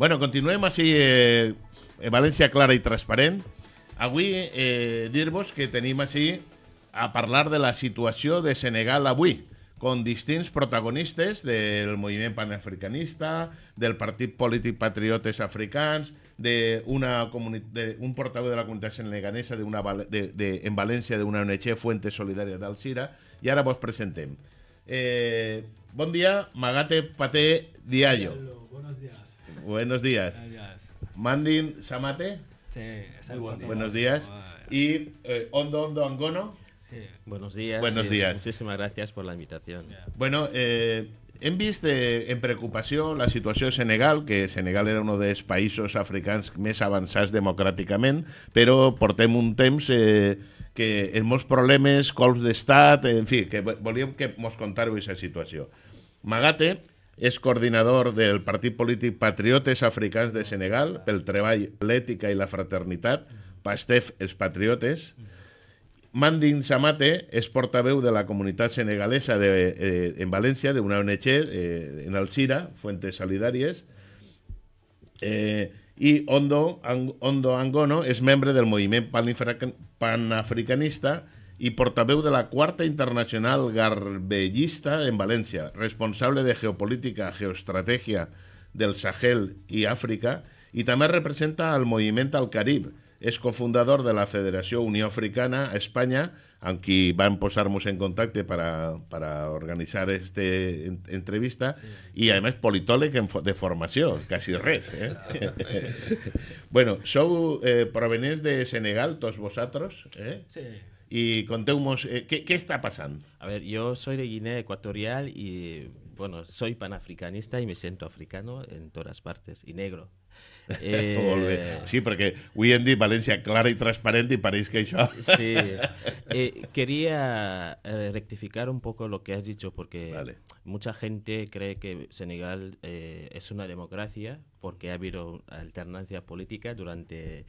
Bueno, continuem així, eh, València clara i transparent. Avui eh, dir-vos que tenim així a parlar de la situació de Senegal avui, amb distints protagonistes del moviment panafricanista, del partit polític patriotes africans, d'un portaveu de la comunitat senegalesa de una, de, de, en València d'una ONG Fuentes Solidària d'Alcira, i ara vos presentem. Eh, bon dia, Magate Paté Diallo. Buenos días. Buenos días. Mandin Samate. Sí, exacto. Buen Buenos días. Y eh, Ondo Ondo Angono. Sí. Buenos días. Buenos días. Muchísimas gracias por la invitación. Yeah. Bueno, eh, hem vist eh, en preocupació la situació en Senegal, que Senegal era un dels països africans més avançats democràticament, però portem un temps eh, que en molts problemes, cols d'estat, en fi, que volíem que mos contàreu aquesta situació. Magate, és coordinador del partit polític Patriotes Africans de Senegal pel treball, l'ètica i la fraternitat, Pastef els Patriotes. Mandin Samate és portaveu de la comunitat senegalesa de, eh, en València, d'una ONG, eh, en Alcira, Fuentes Solidàries. Eh, I Ondo, Ang, Ondo Angono és membre del moviment panafricanista pan y portaveu de la Cuarta Internacional Garbellista en Valencia, responsable de geopolítica, geoestrategia del Sahel y África, y también representa al Movimiento al Caribe, Es cofundador de la Federación Unión Africana a españa vamos a a este en contacto para, organizar esta entrevista, y además politòleg de formación, casi res. Eh? bueno, show eh, provenés de Senegal, todos vosotros, eh? Sí. Y contemos, eh, ¿qué está pasando? A ver, yo soy de Guinea Ecuatorial y bueno, soy panafricanista y me siento africano en todas partes y negro. Eh, sí, porque Wendy, Valencia clara y transparente y París que Sí. Eh, quería rectificar un poco lo que has dicho porque mucha gente cree que Senegal es una democracia porque ha habido alternancia política durante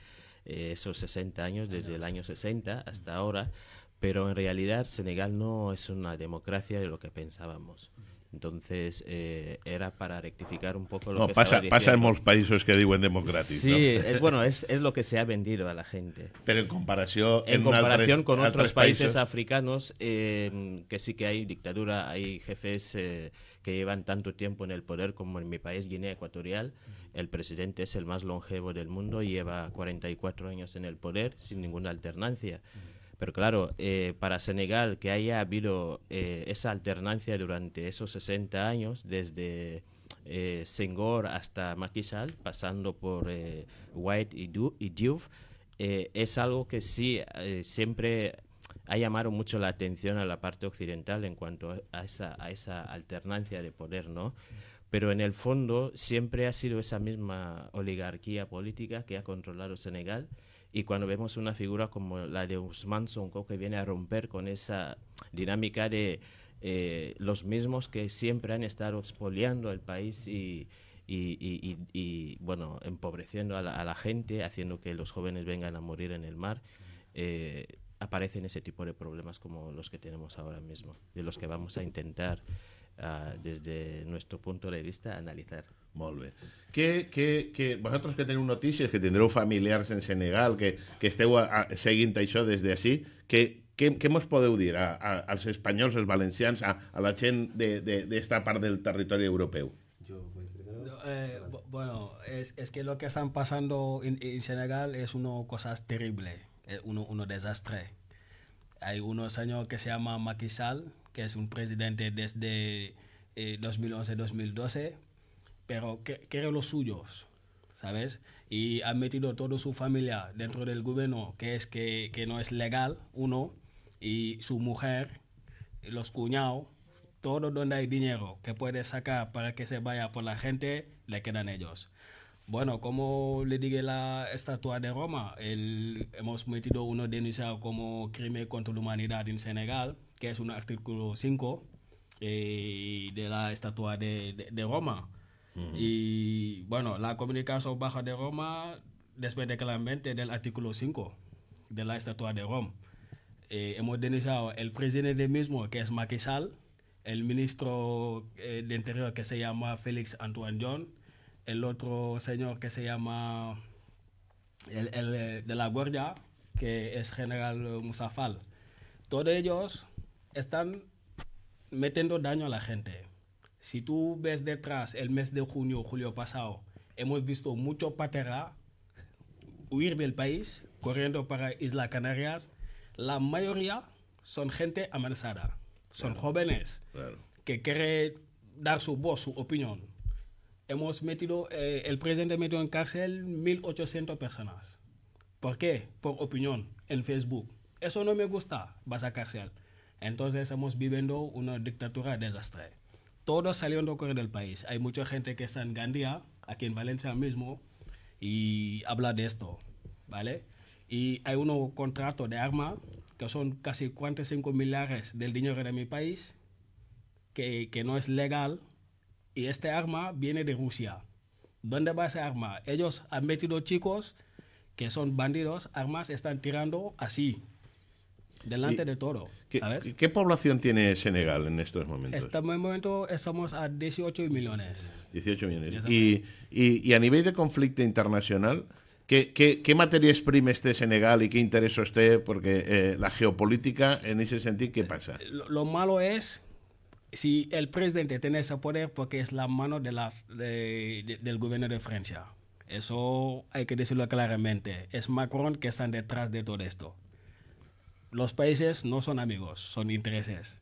eh, esos 60 años, desde el año 60 hasta ahora, pero en realidad Senegal no es una democracia de lo que pensábamos. Entonces, eh, era para rectificar un poco lo no, que pasa, pasa en los países que digo en democracia. Sí, bueno, es, lo que se ha vendido a la gente. Pero en comparación... En, con otros países, africanos, em, que sí que hay dictadura, hay jefes eh, que llevan tanto tiempo en el poder como en mi país, Guinea Ecuatorial. El presidente es el más longevo del mundo, y lleva 44 años en el poder sin ninguna alternancia. Pero claro, eh, para Senegal, que haya habido eh, esa alternancia durante esos 60 años, desde eh, Senghor hasta Macky pasando por eh, White y, Diouf, es algo que sí siempre ha llamado mucho la atención a la parte occidental en cuanto a esa, alternancia de poder, ¿no? pero en el fondo siempre ha sido esa misma oligarquía política que ha controlado Senegal y cuando vemos una figura como la de Usman Sonko, que viene a romper con esa dinámica de eh, los mismos que siempre han estado expoliando al país y, bueno, empobreciendo a la, gente, haciendo que los jóvenes vengan a morir en el mar, eh, aparecen ese tipo de problemas como los que tenemos ahora mismo, de los que vamos a intentar uh, eh, desde nuestro punto de vista, analizar. Molt bé. Que, que, que vosaltres que teniu notícies, que tindreu familiars en Senegal, que, que esteu a, a, seguint això des d'ací, que, què, què mos podeu dir a, a, als espanyols, als valencians, a, a la gent d'esta de, part del territori europeu? Yo, pues, no, eh, bueno, es, es que lo que están pasando en, en Senegal es una cosa terrible, eh, uno, uno desastre. Hay unos años que se llama Maquisal, que es un presidente desde 2011-2012, eh, pero que quiere los suyos, ¿sabes? Y ha metido toda su familia dentro del gobierno, que es que, que no es legal, uno, y su mujer, los cuñados, todo donde hay dinero que puede sacar para que se vaya por la gente, le quedan ellos. Bueno, como le dije la estatua de Roma, hemos metido uno denunciado como crimen contra la humanidad en Senegal, que es un artículo 5 eh, de la estatua de, de, Roma. Y bueno, la comunicación baja de Roma después de claramente del artículo 5 de la estatua de Roma. Eh, hemos denunciado el presidente mismo, que es Macky el ministro eh, de Interior, que se llama Félix Antoine John, el otro señor que se llama el, el de la Guardia, que es general Musafal. Todos ellos están metiendo daño a la gente. Si tú ves detrás el mes de junio, julio pasado, hemos visto mucho patera huir del país, corriendo para Isla Canarias. La mayoría son gente amenazada, son jóvenes que quieren dar su voz, su opinión. Hemos metido, eh, el presidente metió en cárcel 1.800 personas. ¿Por qué? Por opinión en Facebook. Eso no me gusta, vas a cárcel. Entonces estamos viviendo una dictadura desastre. Todos saliendo correr del país. Hay mucha gente que está en Gandía, aquí en Valencia mismo, y habla de esto, ¿vale? Y hay un contrato de arma que son casi 45 milares del dinero de mi país, que, que no es legal, y este arma viene de Rusia. ¿Dónde va ese arma? Ellos han metido chicos que son bandidos, armas están tirando así, delante de todo. ¿Qué, población tiene Senegal en estos momentos? En este momento estamos a 18 millones. 18 millones. Y, a nivel de conflicto internacional, ¿Qué, materia exprime este Senegal y qué interés usted Porque eh, la geopolítica, en ese sentido, ¿qué pasa? Eh, lo, malo es si el presidente tiene ese poder porque es la mano del gobierno de Francia. Eso hay que decirlo claramente. Es Macron que está detrás de todo esto los países no son amigos, son intereses.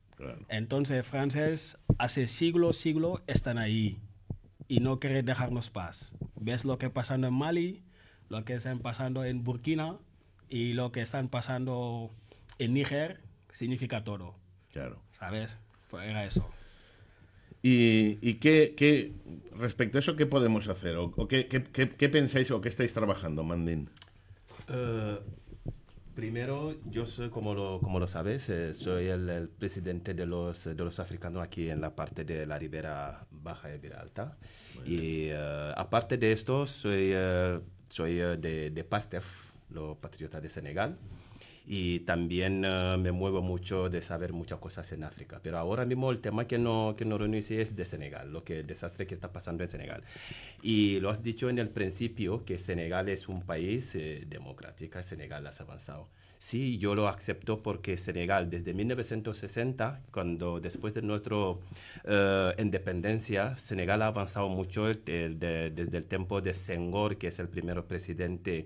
Entonces, Francia hace siglo, siglo están ahí y no quiere dejarnos paz. ¿Ves lo que está pasando en Mali, lo que están pasando en Burkina y lo que están pasando en Níger? Significa todo. Claro. ¿Sabes? Pues era eso. ¿Y, y qué, qué, respecto a eso, qué podemos hacer? ¿O, qué, qué, pensáis o qué estáis trabajando, Mandín? Eh, Primero, yo soy, como lo, como lo sabes, eh, soy el, presidente de los, de los africanos aquí en la parte de la ribera baja y Viralta alta. Y eh, aparte de esto, soy, eh, soy de, de PASTEF, los patriotas de Senegal y también eh, me muevo mucho de saber muchas cosas en África. Pero ahora mismo el tema que no que no es de Senegal, lo que el desastre que está pasando en Senegal. Y lo has dicho en el principio que Senegal es un país eh, democrático, Senegal ha avanzado. Sí, yo lo acepto porque Senegal desde 1960, cuando después de nuestra eh, independencia, Senegal ha avanzado mucho desde el tiempo de Senghor, que es el primer presidente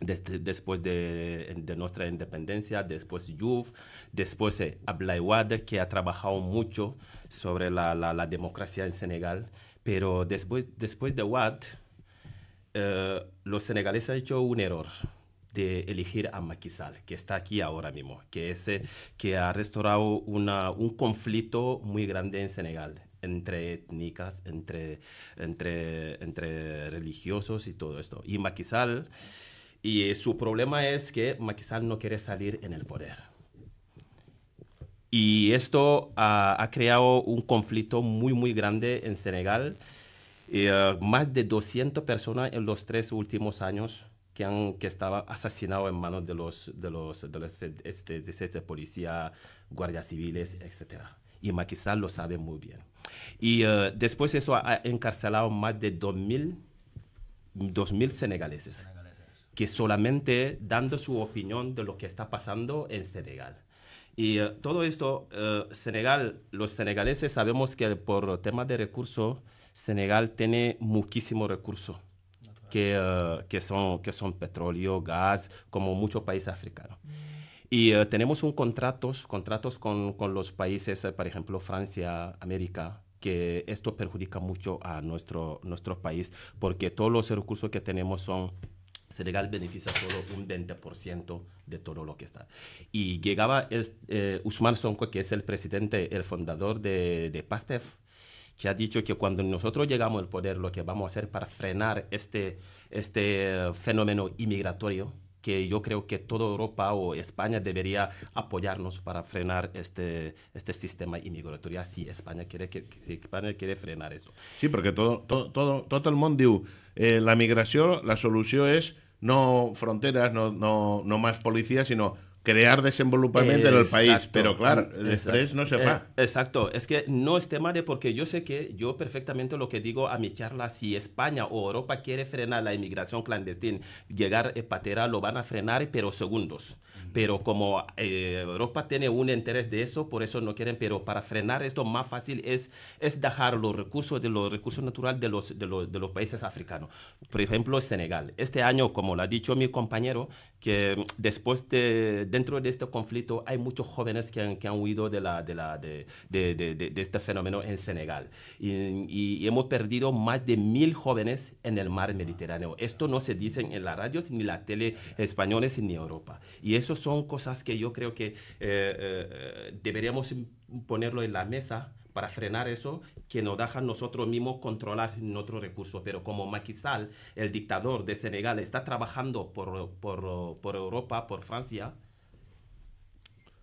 después de, nuestra independencia, después Juve, después eh, que ha trabajado mucho sobre la, democracia en Senegal, pero después, después de Wad, eh, los senegaleses han hecho un error de elegir a Maquisal que está aquí ahora mismo, que, eh, que ha restaurado un conflicto muy grande en Senegal entre étnicas, entre, entre, entre religiosos y todo esto. Y Maquisal y eh, su problema es que Maquisal no quiere salir en el poder. Y esto ha, creado un conflicto muy, muy grande en Senegal. Eh, más de 200 personas en los tres últimos años que, han, que estaban asesinados en manos de los, de los, de este, de este, guardias civiles, etc. Y Maquisal lo sabe muy bien. Y eh, después eso ha encarcelado más de 2.000 2.000 senegaleses que solamente dando su opinión de lo que está pasando en Senegal. Y eh, todo esto, eh, Senegal, los senegaleses sabemos que por tema de recursos, Senegal tiene muchísimos recursos, que, eh, que, son, que son petróleo, gas, como muchos países africanos. Y tenemos un contratos, contratos con, los países, por ejemplo, Francia, América, que esto perjudica mucho a nuestro, nuestro país, porque todos los recursos que tenemos son Senegal beneficia solo un 20% de todo lo que está. Y llegaba eh, Usman Sonko, que es el presidente, el fundador de, de PASTEF, que ha dicho que cuando nosotros llegamos al poder, lo que vamos a hacer para frenar este, este fenómeno inmigratorio, que yo creo que toda Europa o España debería apoyarnos para frenar este, este sistema inmigratorio. si España quiere, que, España quiere frenar eso. Sí, porque todo, todo, todo, todo el mundo dice, eh, la migración, la solución es no fronteras, no, no, no más policías, sino crear desenvolupamiento en el país, pero claro, el estrés no se eh, va. Exacto, es que no es tema de porque yo sé que yo perfectamente lo que digo a mi charla, si España o Europa quiere frenar la inmigración clandestina, llegar a eh, Patera lo van a frenar, pero segundos. Pero como eh, Europa tiene un interés de eso, por eso no quieren, pero para frenar esto más fácil es, es dejar los recursos de los recursos naturales de los, de los, de los países africanos. Por ejemplo, Senegal. Este año, como lo ha dicho mi compañero, que después de, dentro de este conflicto hay muchos jóvenes que han, que han huido de, la, de, la, de, de, este fenómeno en Senegal. Y, y, hemos perdido más de mil jóvenes en el mar Mediterráneo. Esto no se dice en la radio ni la tele españoles, ni en Europa. Y eso son cosas que yo creo que eh, eh, deberíamos ponerlo en la mesa para frenar eso, que nos deja nosotros mismos controlar nuestros recursos. Pero como maquisal el dictador de Senegal, está trabajando por, por, por Europa, por Francia.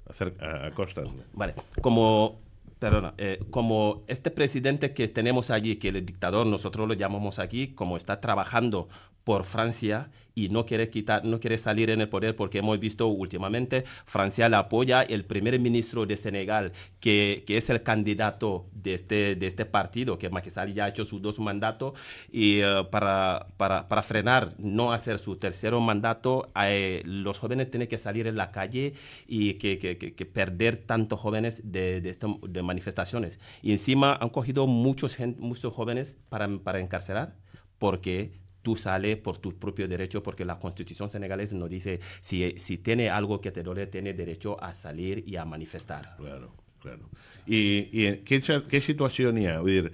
hacer a costas. Vale, como Perdona, eh, como este presidente que tenemos allí, que el dictador, nosotros lo llamamos aquí, como está trabajando por Francia y no quiere quitar, no quiere salir en el poder porque hemos visto últimamente Francia la apoya, el primer ministro de Senegal, que, que es el candidato de este, de este partido, que Macky ya ha hecho sus dos mandatos, y eh, para, para, para, frenar, no hacer su tercero mandato, eh, los jóvenes tienen que salir en la calle y que, que, perder tantos jóvenes de, de, este, de, manifestaciones. Y encima han cogido muchos, muchos jóvenes para, para encarcelar porque tú sales por tus propios derechos, porque la constitución senegalesa nos dice, si, si tiene algo que te duele, tiene derecho a salir y a manifestar. Claro, claro. ¿Y, eh, qué, situación hay? ha? Vull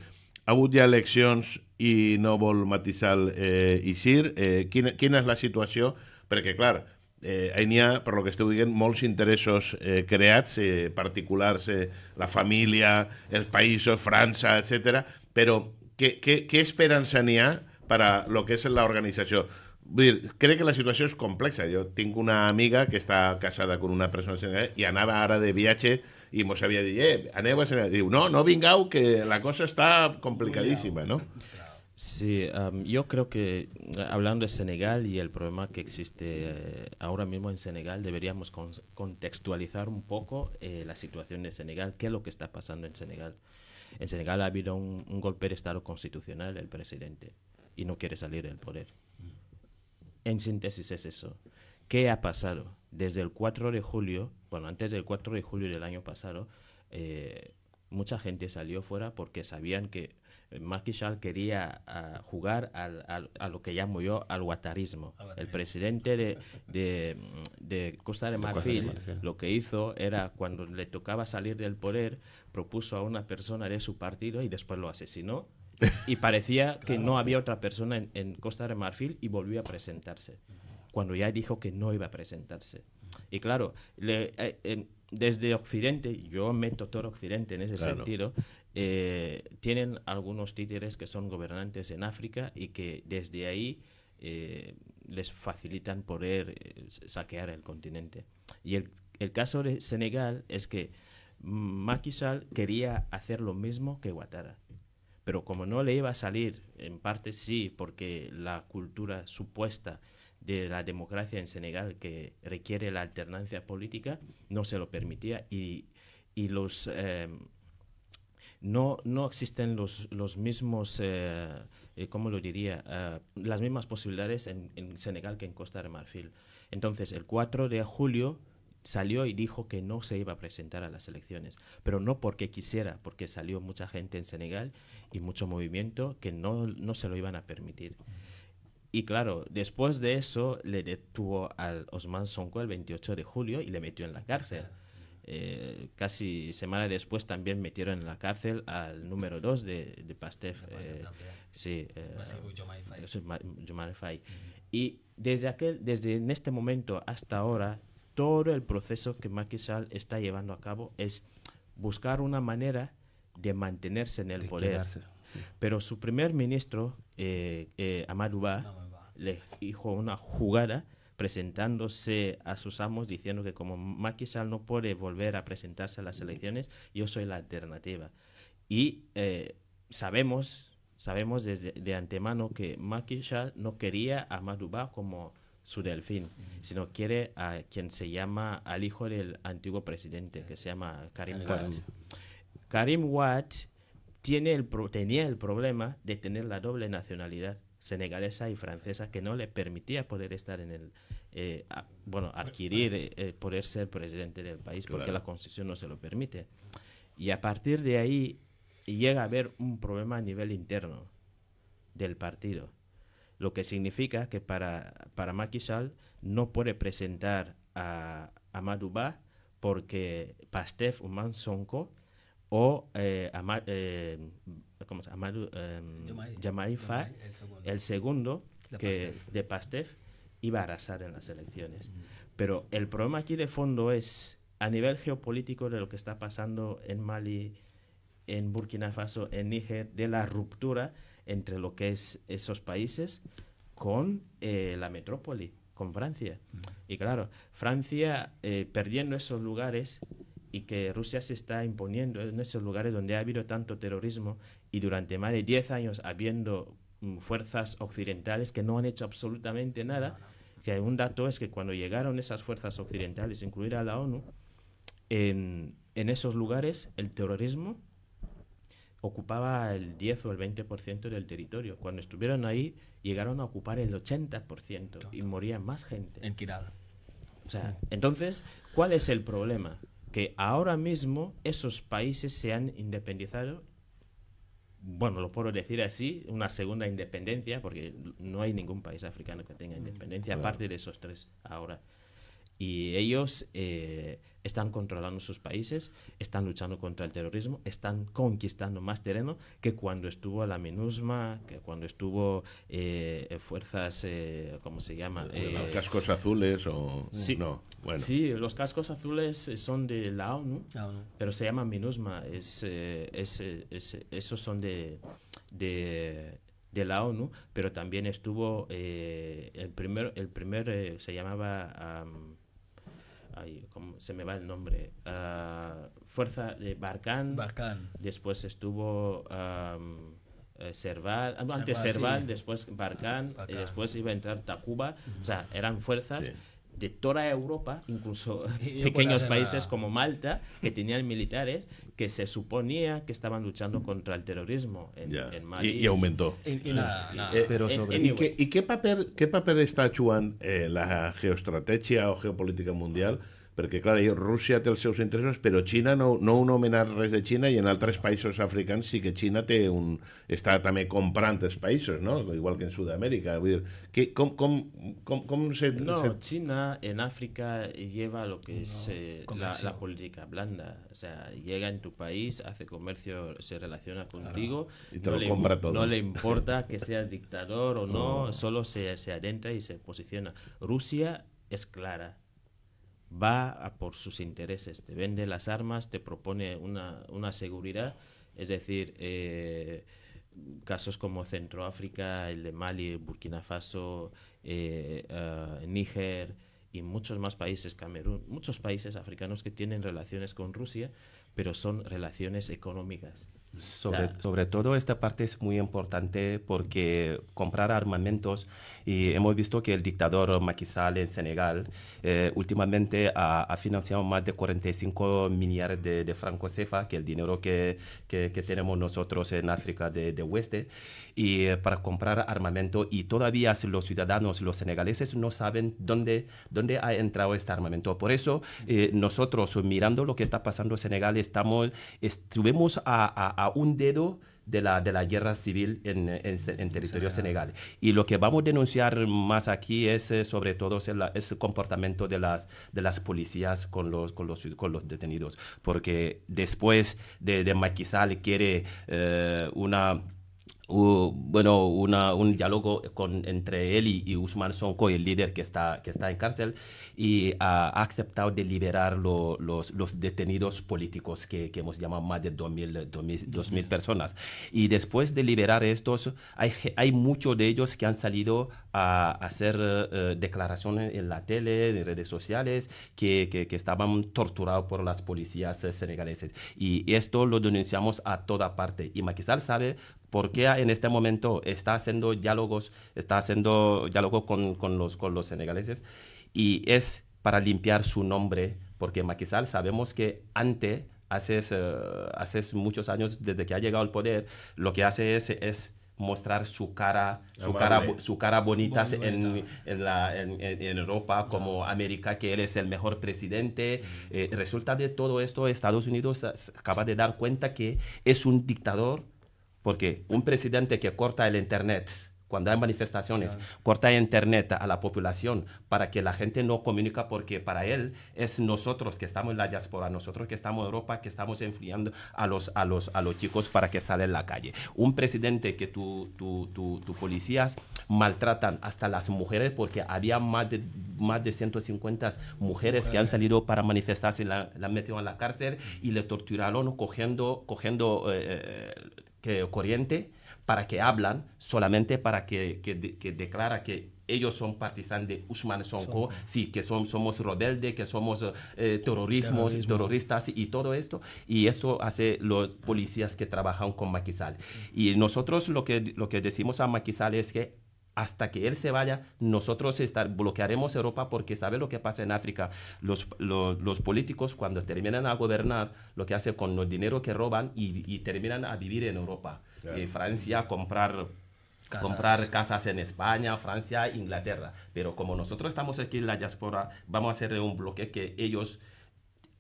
y no vol eh, Isir. Eh, es la situación? Porque claro, eh, hay... ...por por lo que estoy diciendo, muchos intereses... eh, creats, eh, la familia, el país... ...Francia, etc. ...pero, ¿qué qué qué para lo que es la organización. Cree que la situación es compleja? Yo tengo una amiga que está casada con una persona y eh, a anava ara de vih y mos de dit, A aneu Senegal. no, no vingau, que la cosa está complicadísima, ¿no? Sí, yo creo que hablando de Senegal y el problema que existe eh, ahora mismo en Senegal, deberíamos contextualizar un poco eh, la situación de Senegal, qué es lo que está pasando en Senegal. En Senegal ha habido un, un golpe de Estado constitucional del presidente y no quiere salir del poder. En síntesis es eso. ¿Qué ha pasado? Desde el 4 de julio, bueno, antes del 4 de julio del año pasado, eh, mucha gente salió fuera porque sabían que eh, Macky Sall quería ah, jugar a lo que llamo yo al guatarismo. El presidente de Costa de Marfil lo que hizo era cuando le tocaba salir del poder, propuso a una persona de su partido y después lo asesinó y parecía que no había otra persona en, Costa de Marfil y volvió a presentarse, cuando ya dijo que no iba a presentarse. Y claro, eh, desde Occidente, yo meto todo Occidente en ese sentido, eh, tienen algunos títeres que son gobernantes en África y que desde ahí eh, les facilitan poder saquear el continente. Y el, caso de Senegal es que Macky Sall quería hacer lo mismo que Guatara pero como no le iba a salir, en parte sí, porque la cultura supuesta de la democracia en Senegal que requiere la alternancia política no se lo permitía y, los em, no, no existen los, mismos eh, eh, lo diría? Eh, las mismas posibilidades en, en, Senegal que en Costa de Marfil. Entonces, el 4 de julio salió y dijo que no se iba a presentar a las elecciones, pero no porque quisiera, porque salió mucha gente en Senegal y mucho movimiento que no, no se lo iban a permitir. Y claro, después de eso le detuvo al Osman Sonko el 28 de julio y le metió en la cárcel. Eh, casi semana después también metieron en la cárcel al número 2 de, de Pastef. Eh, sí, eh, Y desde, aquel, desde en este momento hasta ahora todo el proceso que Macky Sall está llevando a cabo es buscar una manera de mantenerse en el poder. Pero su primer ministro, eh, eh, Amadou le hizo una jugada presentándose a sus amos diciendo que como Macky Sall no puede volver a presentarse a las elecciones, yo soy la alternativa. Y eh, sabemos, sabemos desde de antemano que Macky Sall no quería a Amadou como su delfín, sino quiere a quien se llama al hijo del antiguo presidente, que se llama Karim Watt. Karim Watt tiene el tenía el problema de tener la doble nacionalidad senegalesa y francesa que no le permitía poder estar en el eh, bueno adquirir eh, poder ser presidente del país porque la constitución no se lo permite y a partir de ahí llega a haber un problema a nivel interno del partido lo que significa que para, para no puede presentar a Amadou porque Pastef Uman Sonko o eh, el segundo, de Pastef iba a arrasar en las elecciones. Mm. Pero el problema aquí de fondo es a nivel geopolítico de lo que está pasando en Mali, en Burkina Faso, en Níger, de la ruptura entre lo que es esos países con eh, la metrópoli, con Francia. Y claro, Francia eh, perdiendo esos lugares y que Rusia se está imponiendo en esos lugares donde ha habido tanto terrorismo y durante más de 10 años habiendo mm, fuerzas occidentales que no han hecho absolutamente nada, que un dato es que cuando llegaron esas fuerzas occidentales, incluida la ONU, en, en esos lugares el terrorismo ocupaba el 10 o el 20% del territorio. Cuando estuvieron ahí, llegaron a ocupar el 80% y moría más gente. En Kirala. O sea, entonces, ¿cuál es el problema? Que ahora mismo esos países se han independizado. Bueno, lo puedo decir así, una segunda independencia, porque no hay ningún país africano que tenga mm, independencia, aparte de esos tres ahora y ellos eh, están controlando sus países, están luchando contra el terrorismo, están conquistando más terreno que cuando estuvo la MINUSMA, que cuando estuvo eh, fuerzas, eh, ¿cómo se llama? los cascos azules o... Sí, bueno. sí, los cascos azules son de la ONU, pero se llama MINUSMA, es, esos son de, de la ONU, pero también estuvo el primer, el primer se llamaba como se me va el nombre, ah, Fuerza de Barcán Después estuvo eh, Serval, ah, antes Serval, después Barkan, y después iba a entrar Tacuba. O sea, eran fuerzas de toda Europa, incluso pequeños países como Malta, que tenían militares que se suponía que estaban luchando contra el terrorismo en, Malta. Y, aumentó. Eh, eh, ¿Y qué papel, qué papel está actuando eh, la geoestrategia o geopolítica mundial? Porque, claro, Rusia te hace sus intereses pero China no, no un de China, y en otros países africanos sí que China te un, comprando també comprant países no? igual que en Sudamérica. amèrica que, se, No, China en África lleva lo que es eh, la, política blanda. O sea, llega en tu país, hace comercio, se relaciona contigo, ah, y te no, lo le, compra todo. no le importa que seas dictador o no, oh. solo se, se adentra y se posiciona. Rusia es clara va por sus intereses, te vende las armas, te propone una, seguridad, es decir, eh, casos como Centroáfrica, el de Mali, Burkina Faso, eh, eh, Níger y muchos más países, Camerún, muchos países africanos que tienen relaciones con Rusia, pero son relaciones económicas. Sobre, sobre, todo esta parte es muy importante porque comprar armamentos y hemos visto que el dictador Maquisal en Senegal eh, últimamente ha, financiado más de 45 millones de, de francos cefa que el dinero que, tenemos nosotros en África de, Oeste, y eh, para comprar armamento y todavía los ciudadanos, los senegaleses no saben dónde, dónde ha entrado este armamento. Por eso eh, nosotros mirando lo que está pasando en Senegal estamos, estuvimos a a un dedo de la, de la guerra civil en, territorio senegal. Y lo que vamos a denunciar más aquí es eh, sobre todo el, ese comportamiento de las, de las policías con los, con, los, con los detenidos, porque después de, de Maquisal quiere eh, una bueno, una, un diálogo con, entre él y, Usman Sonko, el líder que está, que está en cárcel, y ha, aceptado de liberar los, los, detenidos políticos que, que, hemos llamado más de 2.000 personas. Y después de liberar estos, hay, hay muchos de ellos que han salido a hacer eh, declaraciones en la tele, en redes sociales, que, que, que estaban torturados por las policías eh, senegaleses. Y esto lo denunciamos a toda parte. Y Maquisal sabe porque en este momento está haciendo diálogos, está haciendo diálogo con, los, con senegaleses y es para limpiar su nombre, porque Maquisal sabemos que antes, eh, hace, muchos años, desde que ha llegado al poder, lo que hace es, es mostrar su cara, su cara, bonita, en, Europa como América, que él es el mejor presidente. Eh, resulta de todo esto, Estados Unidos eh, acaba de dar cuenta que es un dictador porque un presidente que corta el Internet, cuando hay manifestaciones, corta el Internet a la población para que la gente no comunique porque para él es nosotros que estamos en la diáspora, nosotros que estamos en Europa, que estamos enfriando a los, a los, a los chicos para que salgan a la calle. Un presidente que tus policías maltratan hasta las mujeres, porque había más de, más de 150 mujeres que han salido para manifestarse, la, la metieron a la cárcel y le torturaron cogiendo, cogiendo eh, eh, que, corriente para que hablan, solamente para que, que, que declara que ellos son partisanos de Usman Sonko, sí, que son, somos rebeldes, que somos eh, terrorismos, terroristas y todo esto. Y esto hace los policías que trabajan con Maquisal. Y nosotros lo que, lo que decimos a Maquisal es que hasta que él se vaya, nosotros estar, bloquearemos Europa porque sabe lo que pasa en África. Los, los, políticos cuando terminan a gobernar, lo que hacen con el dinero que roban y, terminan a vivir en Europa. en eh, Francia, comprar Casas. comprar casas en España, Francia, Inglaterra. Pero como nosotros estamos aquí en la diáspora, vamos a hacer un bloque que ellos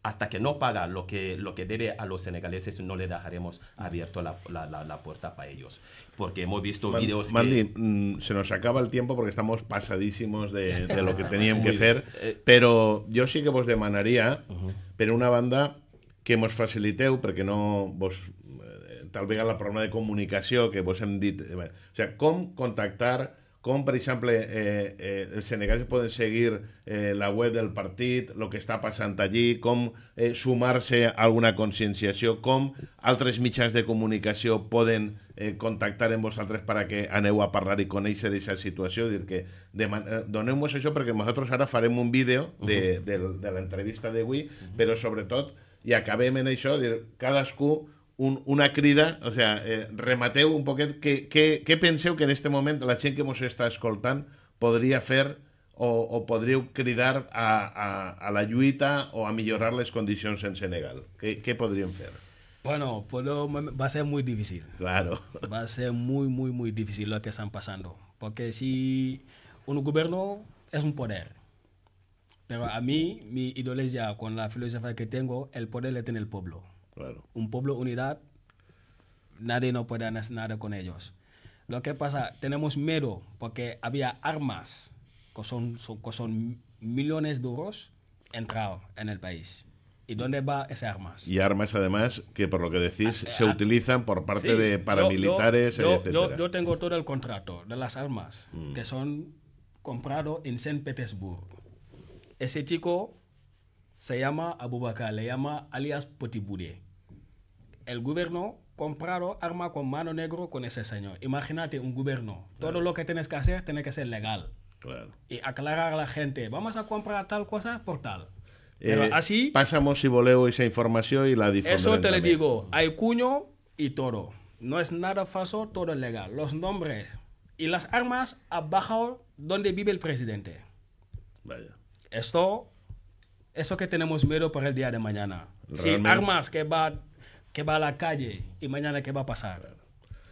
hasta que no paga lo que, lo que debe a los senegaleses, no le dejaremos abierto la, la, la, puerta para ellos. Porque hemos visto vídeos videos. Mandy, mm, se nos acaba el tiempo porque estamos pasadísimos de, lo que tenían que hacer. Eh, pero yo sí que vos demandaría, pero una banda que nos facilitado porque no vos, eh, tal vez la problema de comunicación, que vos hem dit... Eh, o sea, ¿cómo contactar com per exemple eh, eh, els senegals poden seguir eh, la web del partit, el que està passant allí, com eh, sumar-se a alguna conscienciació, com altres mitjans de comunicació poden eh, contactar amb vosaltres perquè aneu a parlar i conèixer aquesta situació, dir que eh, doneu vos això perquè nosaltres ara farem un vídeo de, de, de l'entrevista d'avui, però sobretot, i acabem en això, dir, cadascú un, una crida, o sea, eh, remateu un poquet què, què, què penseu que en este moment la gent que ens està escoltant podria fer o, o podríeu cridar a, a, a la lluita o a millorar les condicions en Senegal? Què, què podríem fer? Bueno, pues lo, va a ser muy difícil. Claro. Va a ser muy, muy, muy difícil lo que están pasando. Porque si un gobierno es un poder. Pero a mí, mi ideología, con la filosofía que tengo, el poder le tiene el pueblo. Un pueblo unidad, nadie no puede hacer nada con ellos. Lo que pasa, tenemos miedo porque había armas que son, millones de euros entrados en el país. ¿Y dónde va esas armas? Y armas, además, que por lo que decís, ah, se ah, utilizan por parte de paramilitares, yo, yo, tengo todo el contrato de las armas mm. que son comprado en San Petersburgo. Ese chico se llama Abubakar, le llama alias Potibudé. El gobierno compró armas con mano negro con ese señor. Imagínate un gobierno. Todo lo que tienes que hacer tiene que ser legal. Y aclarar a la gente, vamos a comprar tal cosa por tal. Eh, así... Pasamos y voleo esa información y la difundimos. Eso te lo digo, hay cuño y todo. No es nada falso, todo es legal. Los nombres y las armas abajo donde vive el presidente. Vaya. Esto eso que tenemos miedo para el día de mañana. sin armas que va, que va a la calle y mañana qué va a pasar.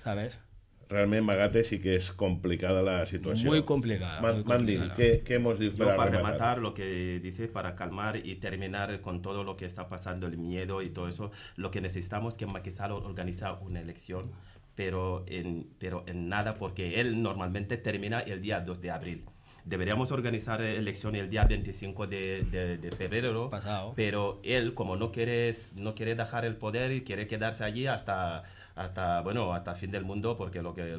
¿Sabes? Realmente, Magate, sí que es complicada la situación. Muy complicada. Mandil, ¿qué, hemos dicho? Para, para rematar lo que dice para calmar y terminar con todo lo que está pasando, el miedo y todo eso, lo que necesitamos es que Maquisalo organiza una elección, pero en, pero en nada, porque él normalmente termina el día 2 de abril deberíamos organizar elecciones el día 25 de, de, febrero, Pasado. pero él como no quiere, no quiere dejar el poder y quiere quedarse allí hasta hasta bueno hasta fin del mundo porque lo que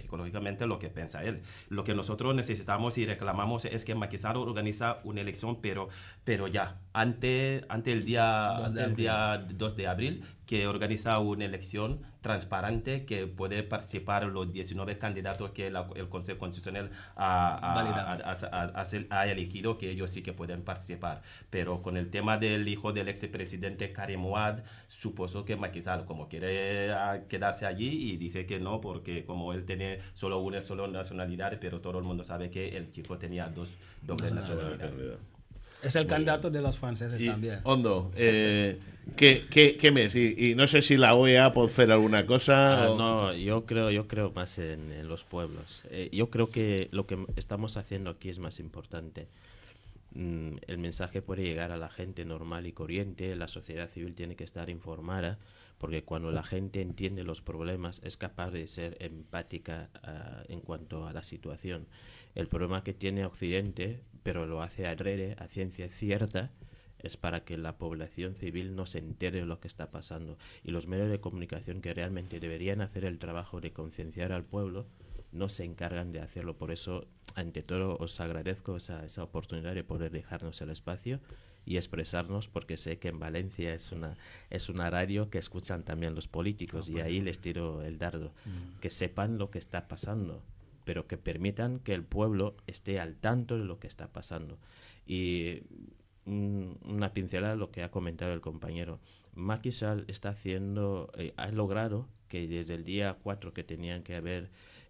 psicológicamente lo que piensa él lo que nosotros necesitamos y reclamamos es que Maquisaro organiza una elección pero pero ya antes ante el día día 2 de abril que organiza una elección transparente que puede participar los 19 candidatos que el Consejo Constitucional ha, elegido, que ellos sí que pueden participar. Pero con el tema del hijo del expresidente Karim Ouad, supuso que Maquisal como quiere ah, quedarse allí y dice que no, porque como él tiene solo una solo nacionalidad, pero todo el mundo sabe que el chico tenía dos dobles nacionalidades. Es el candidato de los franceses también. Hondo, eh, ¿qué, qué, qué, Y, no sé si la OEA puede hacer alguna cosa. Ah, no, yo creo, yo creo más en, los pueblos. Eh, yo creo que lo que estamos haciendo aquí es más importante. Mm, el mensaje puede llegar a la gente normal y corriente, la sociedad civil tiene que estar informada, porque cuando la gente entiende los problemas es capaz de ser empática ah, en cuanto a la situación. El problema que tiene Occidente, pero lo hace adrede, a ciencia cierta, es para que la población civil no se entere de lo que está pasando. Y los medios de comunicación que realmente deberían hacer el trabajo de concienciar al pueblo no se encargan de hacerlo. Por eso, ante todo, os agradezco esa, oportunidad de poder dejarnos el espacio y expresarnos porque sé que en Valencia es una es que escuchan también los políticos y ahí les tiro el dardo mm. que sepan lo que está pasando pero que permitan que el pueblo esté al tanto de lo que está pasando. Y mm, una pincelada a lo que ha comentado el compañero. Macky está haciendo, eh, ha logrado que desde el día 4 que tenían que haber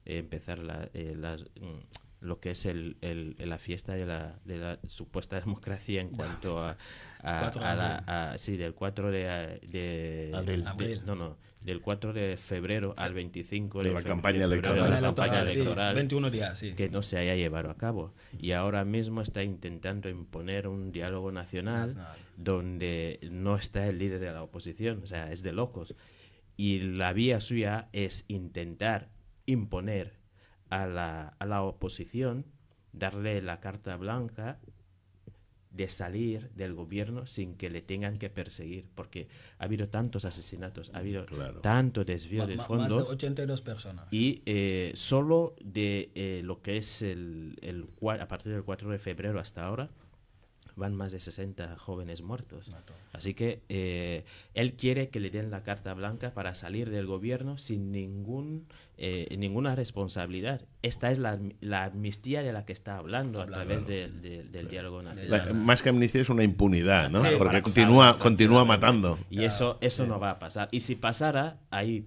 eh, empezar la, eh, mm, lo que es el, la fiesta de la, supuesta democracia en cuanto a, sí, del 4 de, abril. no, no, del 4 de febrero al 25 de, la febrero, campaña electoral, de la campaña electoral 21 días, sí. que no se haya llevado a cabo. Y ahora mismo está intentando imponer un diálogo nacional donde no está el líder de la oposición, o sea, es de locos. Y la vía suya es intentar imponer a la, a la oposición, darle la carta blanca de salir del gobierno sin que le tengan que perseguir, porque ha habido tantos asesinatos, ha habido tanto desvío de fondos. personas. Y eh, solo de eh, lo que es el, el, a partir del 4 de febrero hasta ahora, van más de 60 jóvenes muertos. Así que eh, él quiere que le den la carta blanca para salir del gobierno sin ningún, eh, ninguna responsabilidad. Esta es la, amnistía de la que está hablando, a través del diálogo nacional. más que amnistía es una impunidad, ¿no? Porque continúa, matando. Y eso, eso no va a pasar. Y si pasara, hay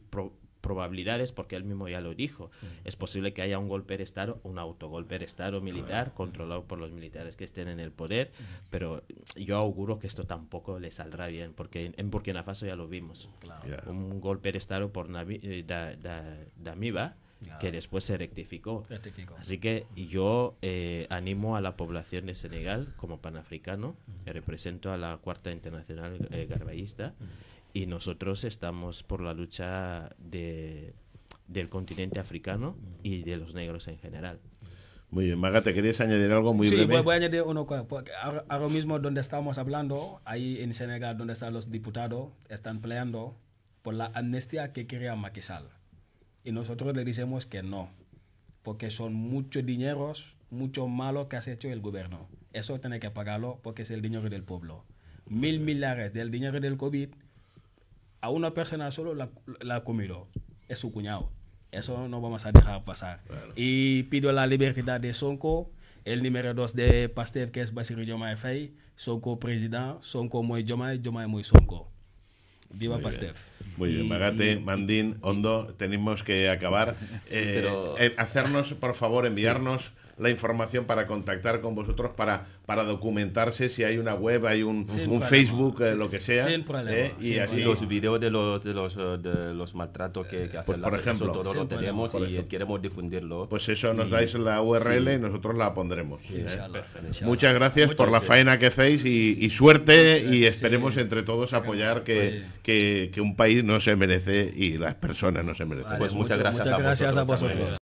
probabilidades, porque él mismo ya lo dijo, es posible que haya un golpe de Estado, un autogolpe de Estado militar controlado por los militares que estén en el poder, pero yo auguro que esto tampoco le saldrá bien, porque en, Burkina Faso ya lo vimos, un golpe de Estado por eh, Damiba, que después se rectificó. Así que yo eh, animo a la población de Senegal como panafricano, que represento a la Cuarta Internacional eh, Garbayista, y nosotros estamos por la lucha de, del continente africano y de los negros en general. Muy bien, Maga, ¿te querías añadir algo muy breve? Sí, voy, a añadir uno, cosa. ahora mismo donde estamos hablando, ahí en Senegal, donde están los diputados, están peleando por la amnistía que quería Maquisal. Y nosotros le decimos que no, porque son muchos dineros, mucho malo que ha hecho el gobierno. Eso tiene que pagarlo porque es el dinero del pueblo. Mil millares del dinero del COVID a una persona solo la, la comido, es su cuñado. Eso no vamos a dejar pasar. Y pido la libertad de Sonko, el número dos de Pastel, que es Basirio Diomaye Faye, Sonko presidente, Sonko muy Diomaye, Diomaye muy Sonko. Viva Pastef. Muy bien, Magate, Mandín, Hondo, tenemos que acabar. Eh, eh, hacernos, por favor, enviarnos la información para contactar con vosotros, para, para documentarse, si hay una web, hay un, Facebook, eh, lo que sea. ¿eh? y así los videos de los, de los, eh, de los maltratos que, hacen las por ejemplo, todo lo tenemos y queremos difundirlo. Pues eso, nos dais la URL y nosotros la pondremos. Muchas gracias por la faena que hacéis y, suerte y esperemos entre todos apoyar pues. que, que, un país no se merece y las personas no se merecen. pues muchas, gracias. A vosotros.